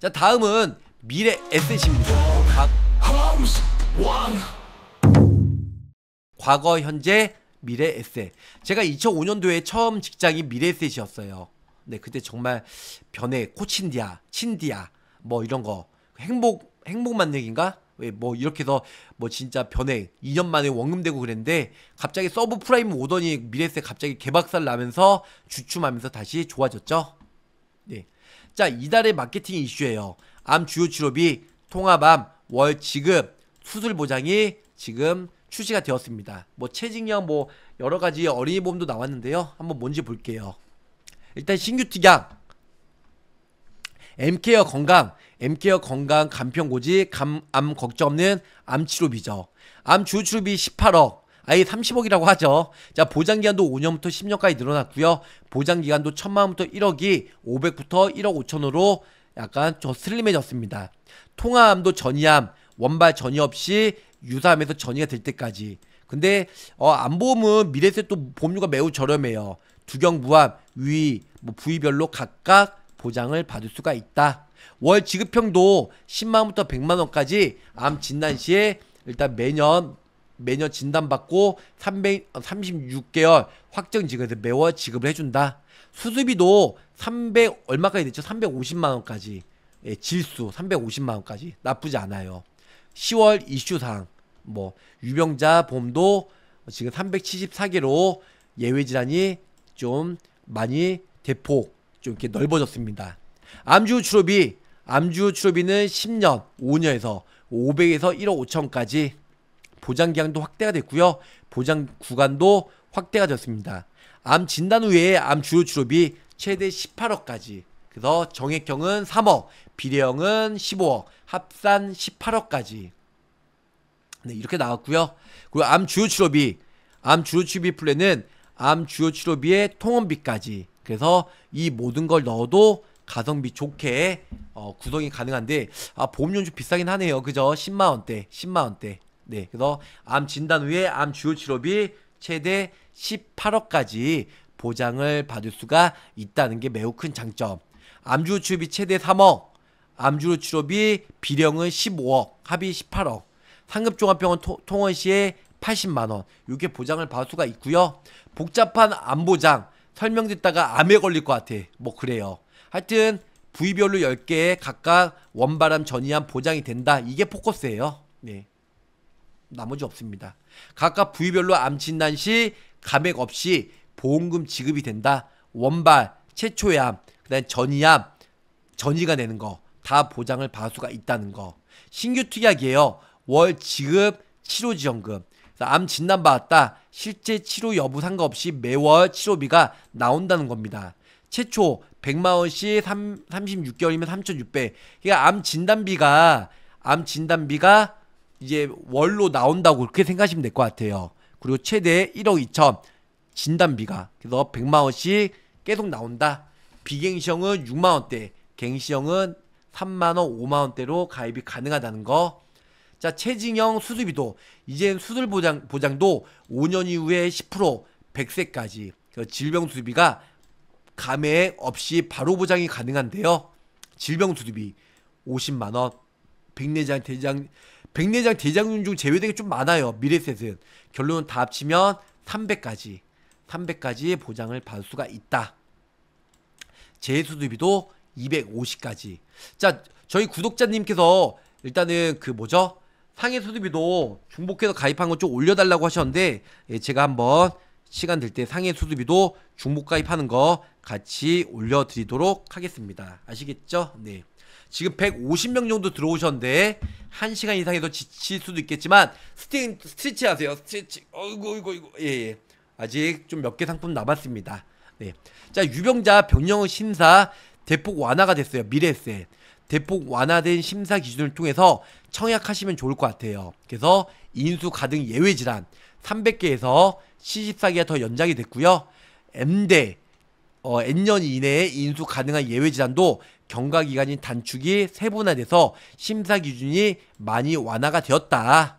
자 다음은 미래 에셋입니다 과... 과거 현재 미래 에셋 제가 2005년도에 처음 직장이 미래 에셋이었어요 네 그때 정말 변해 코친디아 친디아 뭐 이런 거 행복 행복 만능인가 뭐 이렇게 해서 뭐 진짜 변해 2년 만에 원금되고 그랬는데 갑자기 서브 프라임 오더니 미래세 갑자기 개박살 나면서 주춤하면서 다시 좋아졌죠. 네. 자, 이달의 마케팅 이슈예요. 암 주요 치료비, 통합암, 월 지급, 수술 보장이 지금 출시가 되었습니다. 뭐 체증형 뭐 여러 가지 어린이 보험도 나왔는데요. 한번 뭔지 볼게요. 일단 신규 특약 엠케어 건강, 엠케어 건강 간편고지, 감, 암 걱정 없는 암 치료비죠. 암 주요 치료비 18억, 아예 30억이라고 하죠. 자, 보장기간도 5년부터 10년까지 늘어났고요. 보장기간도 1 0 0 0만원부터 1억이 500부터 1억 5천으로 약간 좀 슬림해졌습니다. 통화암도 전이암, 원발 전이 없이 유사암에서 전이가 될 때까지. 근데 어, 암보험은 미래세 또 보험료가 매우 저렴해요. 두경부암, 위, 뭐 부위별로 각각 보장을 받을 수가 있다. 월 지급형도 10만원부터 100만원까지 암 진단 시에 일단 매년 매년 진단받고 300, 36개월 어, 확정 지급에서 매월 지급을 해준다. 수수비도 300 얼마까지 됐죠? 350만 원까지 예, 질수 350만 원까지 나쁘지 않아요. 10월 이슈상 뭐 유병자 봄도 지금 374개로 예외 질환이 좀 많이 대폭 좀 이렇게 넓어졌습니다. 암주 치료비 암주 치료비는 10년 5년에서 500에서 1억 5천까지 보장 기간도 확대가 됐고요. 보장 구간도 확대가 됐습니다. 암 진단 후에 암 주요 치료비 최대 18억까지. 그래서 정액형은 3억, 비례형은 15억, 합산 18억까지. 네, 이렇게 나왔고요. 그리고 암 주요 치료비, 암 주요 치료비 플랜은 암 주요 치료비의 통원비까지. 그래서 이 모든 걸 넣어도 가성비 좋게 어, 구성이 가능한데 아 보험료는 좀 비싸긴 하네요. 그죠? 10만 원대, 10만 원대. 네, 그래서 암 진단 후에 암 주요 치료비 최대 18억까지 보장을 받을 수가 있다는 게 매우 큰 장점. 암 주요 치료비 최대 3억, 암 주요 치료비 비령은 15억, 합의 18억. 상급종합병원 토, 통원 시에 80만 원. 이게 보장을 받을 수가 있고요. 복잡한 암 보장 설명 듣다가 암에 걸릴 것 같아. 뭐 그래요. 하여튼 부위별로 10개 각각 원바람 전이한 보장이 된다. 이게 포커스예요. 네. 나머지 없습니다. 각각 부위별로 암 진단 시 감액 없이 보험금 지급이 된다. 원발, 최초의 암, 그다음 전이암, 전이가 되는 거 다 보장을 받을 수가 있다는 거. 신규 특약이에요. 월 지급 치료 지원금. 암 진단 받았다. 실제 치료 여부 상관없이 매월 치료비가 나온다는 겁니다. 최초 100만 원씩 36개월이면 3,600. 그러니까 암 진단비가 암 진단비가 이제 월로 나온다고 그렇게 생각하시면 될 것 같아요. 그리고 최대 1억 2천 진단비가 그래서 100만 원씩 계속 나온다. 비갱시형은 6만 원대, 갱시형은 3만 원, 5만 원대로 가입이 가능하다는 거. 자, 체증형 수술비도 이젠 수술 보장 보장도 5년 이후에 10% 100세까지 질병 수술비가 감액 없이 바로 보장이 가능한데요. 질병 수술비 50만 원, 백내장 대장 백내장, 대장균 중 제외되게 좀 많아요. 미래셋은. 결론은 다 합치면 300까지. 300까지 보장을 받을 수가 있다. 재수두비도 250까지. 자, 저희 구독자님께서 일단은 그 뭐죠? 상해 수두비도 중복해서 가입한 거 좀 올려달라고 하셨는데 예, 제가 한번 시간 될 때 상해 수두비도 중복 가입하는 거 같이 올려드리도록 하겠습니다. 아시겠죠? 네. 지금 150명 정도 들어오셨는데 1시간 이상에도 지칠 수도 있겠지만 스팅, 스트레치 하세요. 스트레치. 어이구 어이구 어이구. 예 예. 아직 좀 몇 개 상품 남았습니다. 네. 자, 유병자 병영 심사 대폭 완화가 됐어요. 미래세. 대폭 완화된 심사 기준을 통해서 청약하시면 좋을 것 같아요. 그래서 인수 가등 예외 질환 300개에서 74개가 더 연장이 됐고요. M대 어, N년 이내에 인수 가능한 예외 질환도 경과 기간인 단축이 세분화돼서 심사 기준이 많이 완화가 되었다.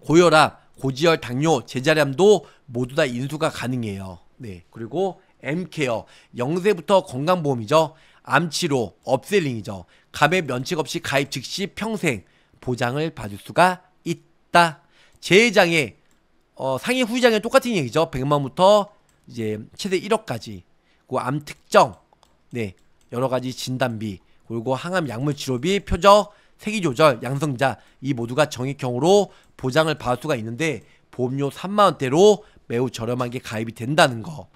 고혈압, 고지혈, 당뇨, 제자람도 모두 다 인수가 가능해요. 네. 그리고 M케어, 영세부터 건강보험이죠. 암치료, 업셀링이죠. 감액 면책 없이 가입 즉시 평생 보장을 받을 수가 있다. 재해장애, 어, 상해 후유장애 똑같은 얘기죠. 100만부터 이제 최대 1억까지. 그암 특정, 네, 여러 가지 진단비, 그리고 항암 약물 치료비, 표적, 세기 조절, 양성자 이 모두가 정액형으로 보장을 받을 수가 있는데 보험료 3만 원대로 매우 저렴하게 가입이 된다는 거.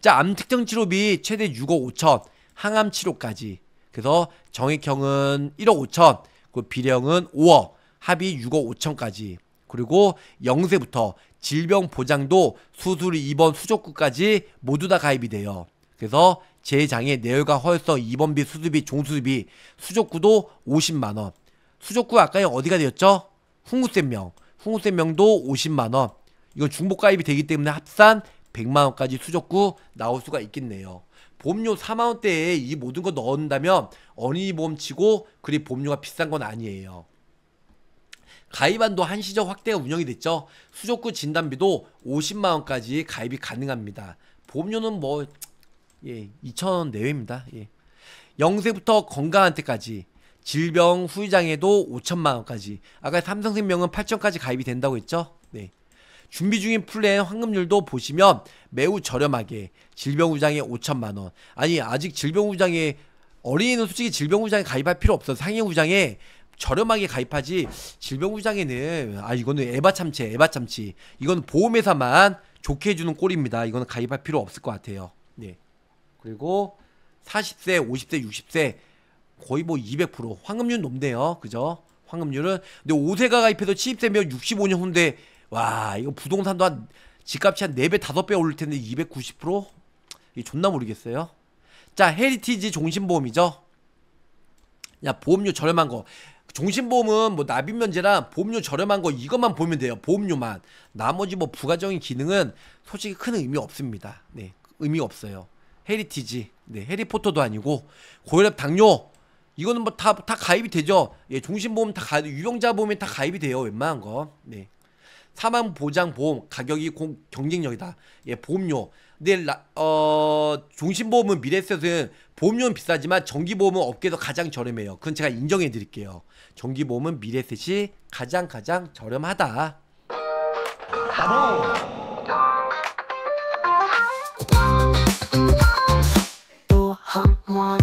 자, 암 특정 치료비 최대 6억 5천, 항암 치료까지. 그래서 정액형은 1억 5천, 그 비령은 5억, 합이 6억 5천까지. 그리고 영세부터 질병 보장도 수술 입원 수족구까지 모두 다 가입이 돼요. 그래서 제장의 내열과 허 헐서, 2번비, 수수비, 종수비, 수족구도 50만원. 수족구 아까 어디가 되었죠? 흥우쌤명. 흥우쌤명도 50만원. 이건 중복가입이 되기 때문에 합산 100만원까지 수족구 나올 수가 있겠네요. 보험료 4만원대에 이 모든 거 넣는다면 어린이 보험 치고 그리 보험료가 비싼 건 아니에요. 가입안도 한시적 확대가 운영이 됐죠. 수족구 진단비도 50만원까지 가입이 가능합니다. 보험료는 뭐 예, 2,000원 내외입니다. 예. 영세부터 건강한 테까지 질병 후유장애도 5천만 원까지 아까 삼성생명은 8천까지 가입이 된다고 했죠. 네. 준비 중인 플랜 환급률도 보시면 매우 저렴하게 질병 후유장애 5천만 원. 아니 아직 질병 후유장에 어린이는 솔직히 질병 후유장에 가입할 필요 없어. 상해 후유장에 저렴하게 가입하지 질병 후유장에는아 이거는 에바 참치 에바 참치 이건 보험회사만 좋게 해주는 꼴입니다. 이거는 가입할 필요 없을 것 같아요. 네. 그리고 40세, 50세, 60세 거의 뭐 200% 황금률 높네요. 그죠? 황금률은 근데 5세가 가입해서 70세면 65년 후인데 와 이거 부동산도 한 집값이 한 4배 5배 올릴 텐데 290%? 이 존나 모르겠어요. 자 헤리티지 종신보험이죠. 야 보험료 저렴한 거 종신보험은 뭐 납입 면제랑 보험료 저렴한 거 이것만 보면 돼요. 보험료만. 나머지 뭐 부가적인 기능은 솔직히 큰 의미 없습니다. 네. 의미 없어요. 헤리티지, 네, 해리포터도 아니고 고혈압, 당뇨 이거는 뭐 다 다 가입이 되죠. 예, 종신보험 다 가, 유병자 보험에 다 가입이 돼요. 웬만한 거. 네. 사망 보장 보험 가격이 공, 경쟁력이다. 예, 보험료. 근데 라, 어 종신보험은 미래셋은 보험료는 비싸지만 정기보험은 업계에서 가장 저렴해요. 그건 제가 인정해 드릴게요. 정기보험은 미래셋이 가장 가장 저렴하다. 바보. Someone.